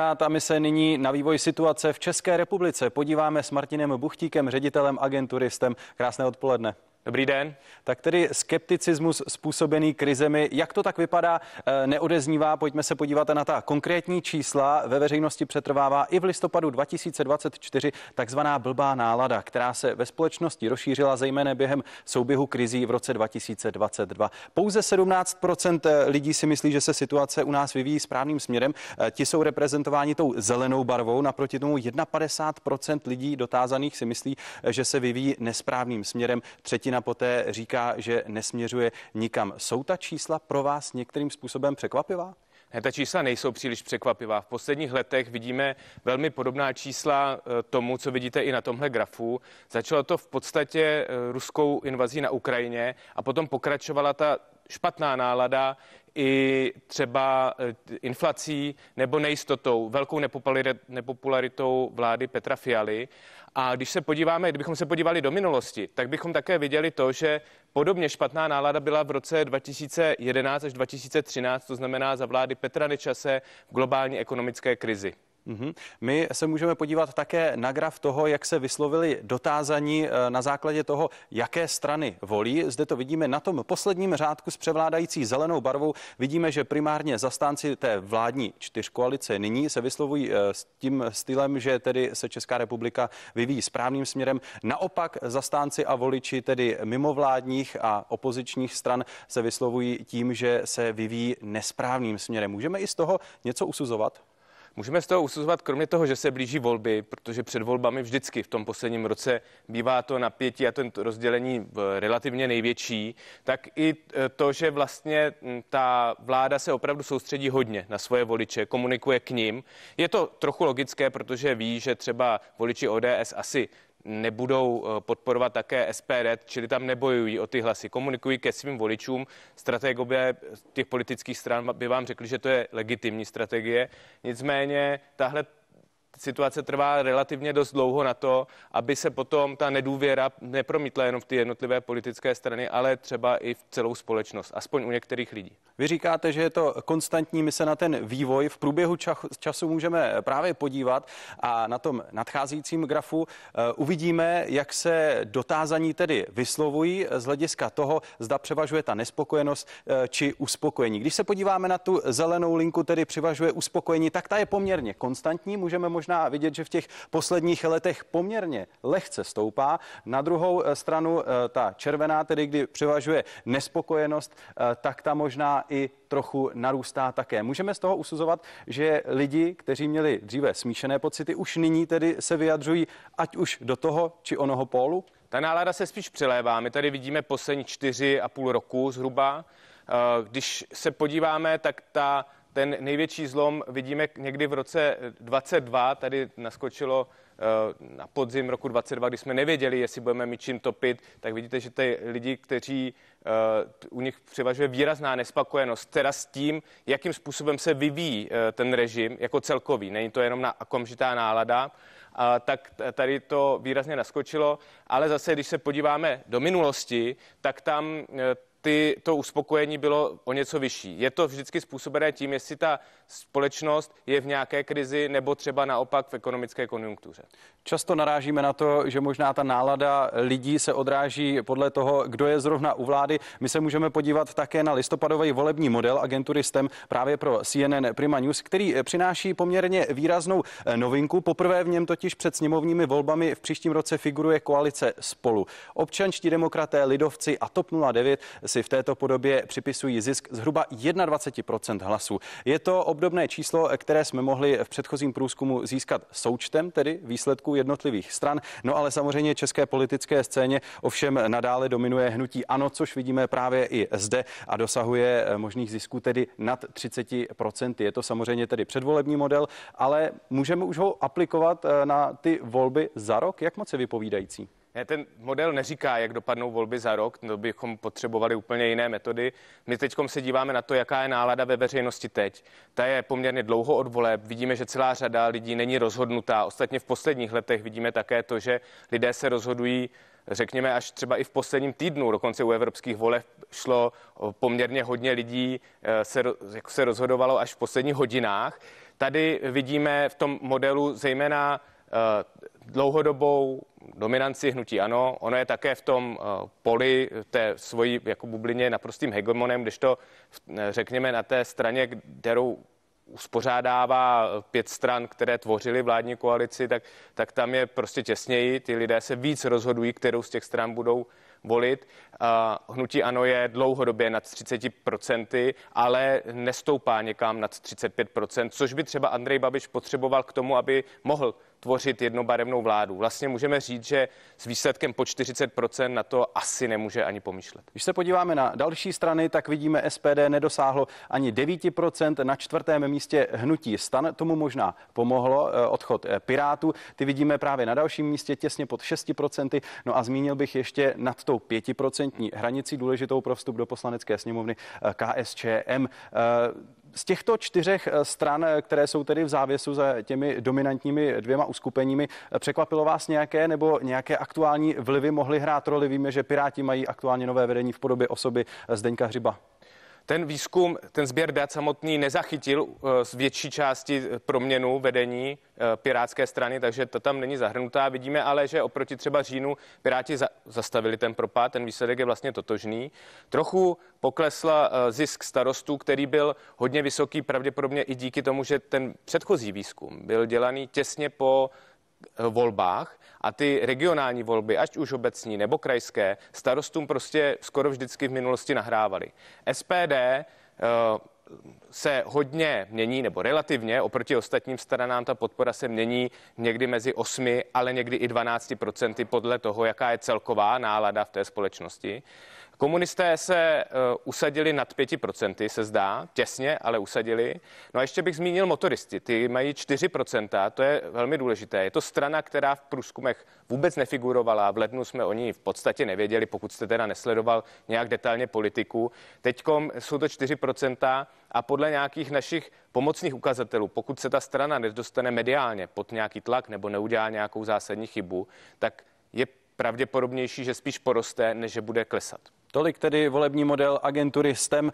A my se nyní na vývoj situace v České republice podíváme s Martinem Buchtíkem, ředitelem agenturistem. Krásné odpoledne. Dobrý den. Tak tedy skepticismus způsobený krizemi, jak to tak vypadá, eh, neodeznívá. Pojďme se podívat na ta konkrétní čísla. Ve veřejnosti přetrvává i v listopadu 2024 takzvaná blbá nálada, která se ve společnosti rozšířila zejména během souběhu krizí v roce 2022. Pouze 17 eh, lidí si myslí, že se situace u nás vyvíjí správným směrem. Eh, ti jsou reprezentováni tou zelenou barvou. Naproti tomu 51 lidí dotázaných si myslí, že se vyvíjí nesprávným směrem. Třetí Třetina poté říká, že nesměřuje nikam. Jsou ta čísla pro vás některým způsobem překvapivá? Ne, ta čísla nejsou příliš překvapivá. V posledních letech vidíme velmi podobná čísla e, tomu, co vidíte i na tomhle grafu. Začalo to v podstatě e, ruskou invazí na Ukrajině a potom pokračovala ta špatná nálada, i třeba eh, inflací nebo nejistotou, velkou nepopularitou vlády Petra Fialy. A když se podíváme, kdybychom se podívali do minulosti, tak bychom také viděli to, že podobně špatná nálada byla v roce 2011 až 2013, to znamená za vlády Petra Nečase v globální ekonomické krizi. Mhm. My se můžeme podívat také na graf toho, jak se vyslovili dotázaní eh, na základě toho, jaké strany volí. Zde to vidíme na tom posledním řádku s převládající zelenou barvou. Vidíme, že primárně zastánci té vládní čtyřkoalice nyní se vyslovují eh, s tím stylem, že tedy se Česká republika vyvíjí správným směrem. Naopak zastánci a voliči tedy mimovládních a opozičních stran se vyslovují tím, že se vyvíjí nesprávným směrem. Můžeme i z toho něco usuzovat? Můžeme z toho usuzovat, kromě toho, že se blíží volby, protože před volbami vždycky v tom posledním roce bývá to napětí a to rozdělení eh, relativně největší, tak i eh, to, že vlastně hm, ta vláda se opravdu soustředí hodně na svoje voliče, komunikuje k ním. Je to trochu logické, protože ví, že třeba voliči ODS asi nebudou eh, podporovat také SPD, čili tam nebojují o ty hlasy, komunikují ke svým voličům. Strategové těch politických stran by vám řekli, že to je legitimní strategie. Nicméně tahle situace trvá relativně dost dlouho na to, aby se potom ta nedůvěra nepromítla jenom v ty jednotlivé politické strany, ale třeba i v celou společnost, aspoň u některých lidí. Vy říkáte, že je to konstantní, my se na ten vývoj v průběhu času můžeme právě podívat a na tom nadcházejícím grafu eh, uvidíme, jak se dotázaní tedy vyslovují z hlediska toho, zda převažuje ta nespokojenost eh, či uspokojení. Když se podíváme na tu zelenou linku, tedy převažuje uspokojení, tak ta je poměrně konstantní, můžeme možná úspěšná a vidět, že v těch posledních letech poměrně lehce stoupá. Na druhou eh, stranu eh, ta červená, tedy kdy převažuje nespokojenost, eh, tak ta možná i trochu narůstá také. Můžeme z toho usuzovat, že lidi, kteří měli dříve smíšené pocity, už nyní tedy se vyjadřují ať už do toho či onoho pólu? Ta nálada se spíš přilévá. My tady vidíme poslední čtyři a půl roku zhruba. Když se podíváme, tak ta ten největší zlom vidíme někdy v roce 22, tady naskočilo eh, na podzim roku 22, kdy jsme nevěděli, jestli budeme mít čím topit, tak vidíte, že ty lidi, kteří eh, u nich převažuje výrazná nespokojenost, teda s tím, jakým způsobem se vyvíjí eh, ten režim jako celkový. Není to jenom na okamžitá nálada, tak tady to výrazně naskočilo, ale zase, když se podíváme do minulosti, tak tam ty, to uspokojení bylo o něco vyšší. Je to vždycky způsobené tím, jestli ta společnost je v nějaké krizi nebo třeba naopak v ekonomické konjunktuře. Často narážíme na to, že možná ta nálada lidí se odráží podle toho, kdo je zrovna u vlády. My se můžeme podívat také na listopadový volební model agenturistem právě pro CNN Prima News, který přináší poměrně výraznou eh, novinku. Poprvé v něm totiž před sněmovními volbami v příštím roce figuruje koalice spolu. Občanští demokraté, lidovci a TOP 09 si v této podobě připisují zisk zhruba 21 hlasů. Je to obdobné číslo, které jsme mohli v předchozím průzkumu získat součtem, tedy výsledků jednotlivých stran. No ale samozřejmě české politické scéně ovšem nadále dominuje hnutí ANO, což vidíme právě i zde a dosahuje eh, možných zisků tedy nad 30 Je to samozřejmě tedy předvolební model, ale můžeme už ho aplikovat eh, na ty volby za rok? Jak moc je vypovídající? Já ten model neříká, jak dopadnou volby za rok, to bychom potřebovali úplně jiné metody. My teď se díváme na to, jaká je nálada ve veřejnosti teď. Ta je poměrně dlouho od voleb. Vidíme, že celá řada lidí není rozhodnutá. Ostatně v posledních letech vidíme také to, že lidé se rozhodují řekněme, až třeba i v posledním týdnu, dokonce u evropských voleb šlo poměrně hodně lidí, eh, se, jako se rozhodovalo až v posledních hodinách. Tady vidíme v tom modelu zejména Eh, dlouhodobou dominanci hnutí ano. Ono je také v tom eh, poli té svojí jako bublině naprostým hegemonem, když to eh, řekněme na té straně, kterou uspořádává pět stran, které tvořily vládní koalici, tak, tak tam je prostě těsněji. Ty lidé se víc rozhodují, kterou z těch stran budou volit. Hnutí ano je dlouhodobě nad 30%, ale nestoupá někam nad 35%, což by třeba Andrej Babiš potřeboval k tomu, aby mohl tvořit jednobarevnou vládu. Vlastně můžeme říct, že s výsledkem po 40% na to asi nemůže ani pomýšlet. Když se podíváme na další strany, tak vidíme, SPD nedosáhlo ani 9%, na čtvrtém místě hnutí stan, tomu možná pomohlo eh, odchod eh, Pirátů, ty vidíme právě na dalším místě těsně pod 6%, no a zmínil bych ještě nad tou 5% hranicí důležitou pro vstup do poslanecké sněmovny eh, KSČM. Z těchto čtyřech eh, stran, eh, které jsou tedy v závěsu za těmi dominantními dvěma uskupeními, eh, překvapilo vás nějaké nebo nějaké aktuální vlivy mohly hrát roli? Víme, že Piráti mají aktuálně nové vedení v podobě osoby Zdeňka Hřiba. Ten výzkum, ten sběr dat samotný nezachytil eh, z větší části eh, proměnu vedení eh, Pirátské strany, takže to tam není zahrnutá. Vidíme ale, že oproti třeba říjnu Piráti za, zastavili ten propad, ten výsledek je vlastně totožný. Trochu poklesla zisk starostů, který byl hodně vysoký, pravděpodobně i díky tomu, že ten předchozí výzkum byl dělaný těsně po Eh, volbách a ty regionální volby, ať už obecní nebo krajské, starostům prostě skoro vždycky v minulosti nahrávali. SPD eh, se hodně mění, nebo relativně oproti ostatním stranám ta podpora se mění někdy mezi 8, ale někdy i 12 procenty podle toho, jaká je celková nálada v té společnosti. Komunisté se e, usadili nad 5%, se zdá, těsně, ale usadili. No a ještě bych zmínil motoristy. ty mají 4%, to je velmi důležité. Je to strana, která v průzkumech vůbec nefigurovala, v lednu jsme o ní v podstatě nevěděli, pokud jste teda nesledoval nějak detailně politiku. Teď jsou to 4% a podle nějakých našich pomocných ukazatelů, pokud se ta strana nedostane mediálně pod nějaký tlak nebo neudělá nějakou zásadní chybu, tak je pravděpodobnější, že spíš poroste, než že bude klesat. Tolik tedy volební model agentury STEM.